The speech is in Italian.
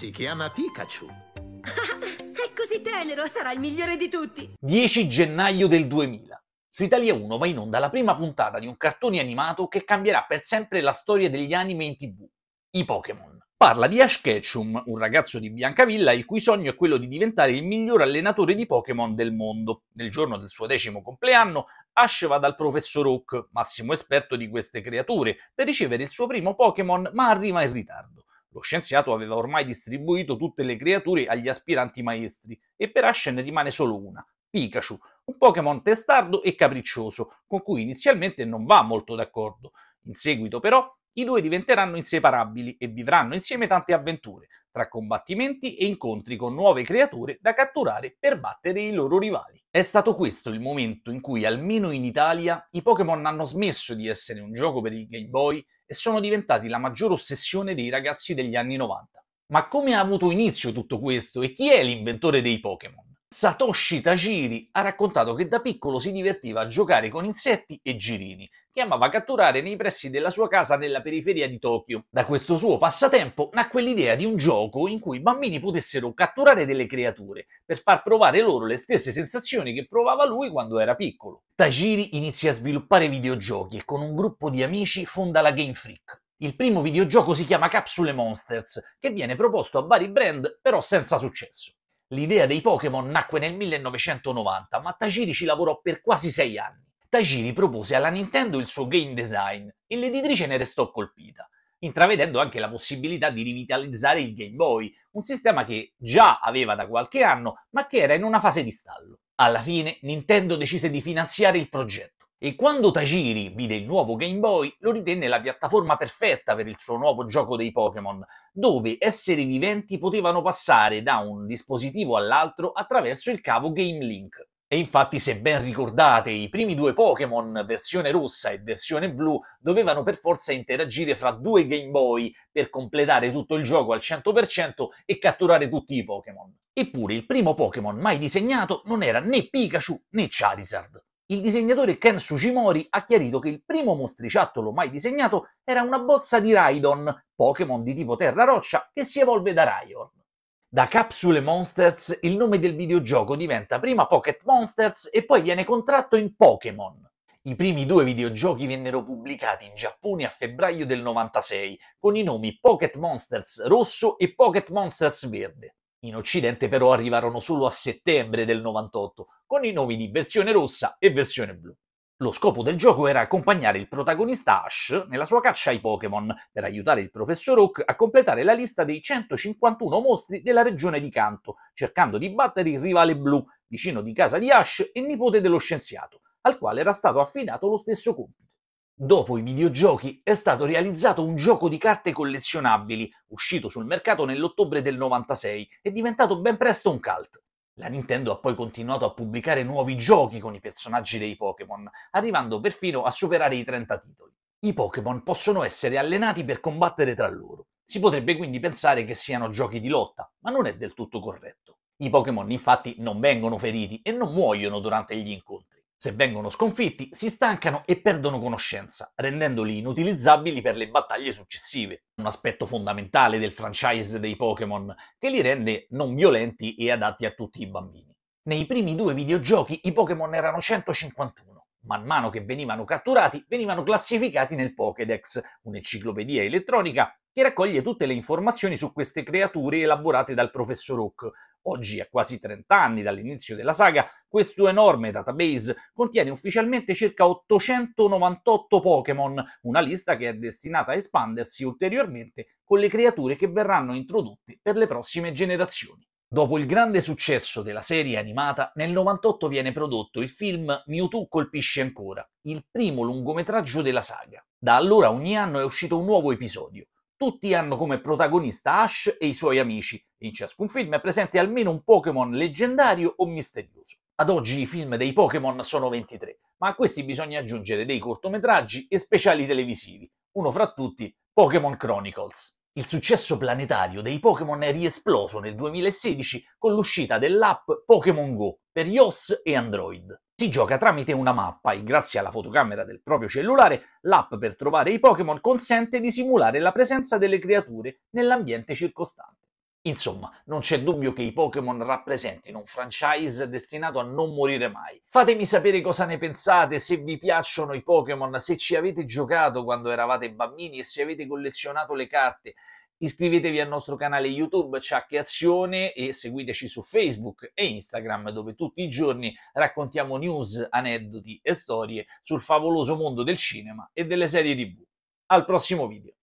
Si chiama Pikachu. È così tenero, sarà il migliore di tutti. 10 gennaio del 2000. Su Italia 1 va in onda la prima puntata di un cartone animato che cambierà per sempre la storia degli anime in tv, i Pokémon. Parla di Ash Ketchum, un ragazzo di Biancavilla il cui sogno è quello di diventare il miglior allenatore di Pokémon del mondo. Nel giorno del suo decimo compleanno, Ash va dal professor Oak, massimo esperto di queste creature, per ricevere il suo primo Pokémon, ma arriva in ritardo. Lo scienziato aveva ormai distribuito tutte le creature agli aspiranti maestri e per Ashen rimane solo una, Pikachu, un Pokémon testardo e capriccioso, con cui inizialmente non va molto d'accordo. In seguito, però, i due diventeranno inseparabili e vivranno insieme tante avventure, tra combattimenti e incontri con nuove creature da catturare per battere i loro rivali. È stato questo il momento in cui, almeno in Italia, i Pokémon hanno smesso di essere un gioco per il Game Boy e sono diventati la maggior ossessione dei ragazzi degli anni 90. Ma come ha avuto inizio tutto questo e chi è l'inventore dei Pokémon? Satoshi Tajiri ha raccontato che da piccolo si divertiva a giocare con insetti e girini, che amava catturare nei pressi della sua casa nella periferia di Tokyo. Da questo suo passatempo nacque l'idea di un gioco in cui i bambini potessero catturare delle creature per far provare loro le stesse sensazioni che provava lui quando era piccolo. Tajiri inizia a sviluppare videogiochi e con un gruppo di amici fonda la Game Freak, il primo videogioco si chiama Capsule Monsters, che viene proposto a vari brand però senza successo. L'idea dei Pokémon nacque nel 1990, ma Tajiri ci lavorò per quasi sei anni. Tajiri propose alla Nintendo il suo game design e l'editrice ne restò colpita, intravedendo anche la possibilità di rivitalizzare il Game Boy, un sistema che già aveva da qualche anno, ma che era in una fase di stallo. Alla fine Nintendo decise di finanziare il progetto e quando Tajiri vide il nuovo Game Boy, lo ritenne la piattaforma perfetta per il suo nuovo gioco dei Pokémon, dove esseri viventi potevano passare da un dispositivo all'altro attraverso il cavo Game Link. E infatti, se ben ricordate, i primi due Pokémon, versione rossa e versione blu, dovevano per forza interagire fra due Game Boy per completare tutto il gioco al 100% e catturare tutti i Pokémon. Eppure il primo Pokémon mai disegnato non era né Pikachu né Charizard il disegnatore Ken Tsushimori ha chiarito che il primo mostriciattolo mai disegnato era una bozza di Raidon, Pokémon di tipo terra-roccia, che si evolve da Raiorn. Da Capsule Monsters il nome del videogioco diventa prima Pocket Monsters e poi viene contratto in Pokémon. I primi due videogiochi vennero pubblicati in Giappone a febbraio del 96 con i nomi Pocket Monsters rosso e Pocket Monsters verde in Occidente però arrivarono solo a settembre del 98, con i nomi di versione rossa e versione blu. Lo scopo del gioco era accompagnare il protagonista Ash nella sua caccia ai Pokémon, per aiutare il professor Oak a completare la lista dei 151 mostri della regione di Kanto, cercando di battere il rivale blu, vicino di casa di Ash e nipote dello scienziato, al quale era stato affidato lo stesso compito. Dopo i videogiochi è stato realizzato un gioco di carte collezionabili, uscito sul mercato nell'ottobre del 96 e diventato ben presto un cult. La Nintendo ha poi continuato a pubblicare nuovi giochi con i personaggi dei Pokémon, arrivando perfino a superare i 30 titoli. I Pokémon possono essere allenati per combattere tra loro. Si potrebbe quindi pensare che siano giochi di lotta, ma non è del tutto corretto. I Pokémon infatti non vengono feriti e non muoiono durante gli incontri. Se vengono sconfitti, si stancano e perdono conoscenza, rendendoli inutilizzabili per le battaglie successive, un aspetto fondamentale del franchise dei Pokémon, che li rende non violenti e adatti a tutti i bambini. Nei primi due videogiochi i Pokémon erano 151. Man mano che venivano catturati, venivano classificati nel Pokédex, un'enciclopedia elettronica che raccoglie tutte le informazioni su queste creature elaborate dal professor Oak. Oggi, a quasi 30 anni dall'inizio della saga, questo enorme database contiene ufficialmente circa 898 Pokémon, una lista che è destinata a espandersi ulteriormente con le creature che verranno introdotte per le prossime generazioni. Dopo il grande successo della serie animata, nel 98 viene prodotto il film Mewtwo colpisce ancora, il primo lungometraggio della saga. Da allora ogni anno è uscito un nuovo episodio. Tutti hanno come protagonista Ash e i suoi amici. In ciascun film è presente almeno un Pokémon leggendario o misterioso. Ad oggi i film dei Pokémon sono 23, ma a questi bisogna aggiungere dei cortometraggi e speciali televisivi, uno fra tutti Pokémon Chronicles. Il successo planetario dei Pokémon è riesploso nel 2016 con l'uscita dell'app Pokémon Go per iOS e Android. Si gioca tramite una mappa e grazie alla fotocamera del proprio cellulare, l'app per trovare i Pokémon consente di simulare la presenza delle creature nell'ambiente circostante. Insomma, non c'è dubbio che i Pokémon rappresentino un franchise destinato a non morire mai. Fatemi sapere cosa ne pensate, se vi piacciono i Pokémon, se ci avete giocato quando eravate bambini e se avete collezionato le carte, Iscrivetevi al nostro canale YouTube Ciacche Azione e seguiteci su Facebook e Instagram dove tutti i giorni raccontiamo news, aneddoti e storie sul favoloso mondo del cinema e delle serie tv. Al prossimo video!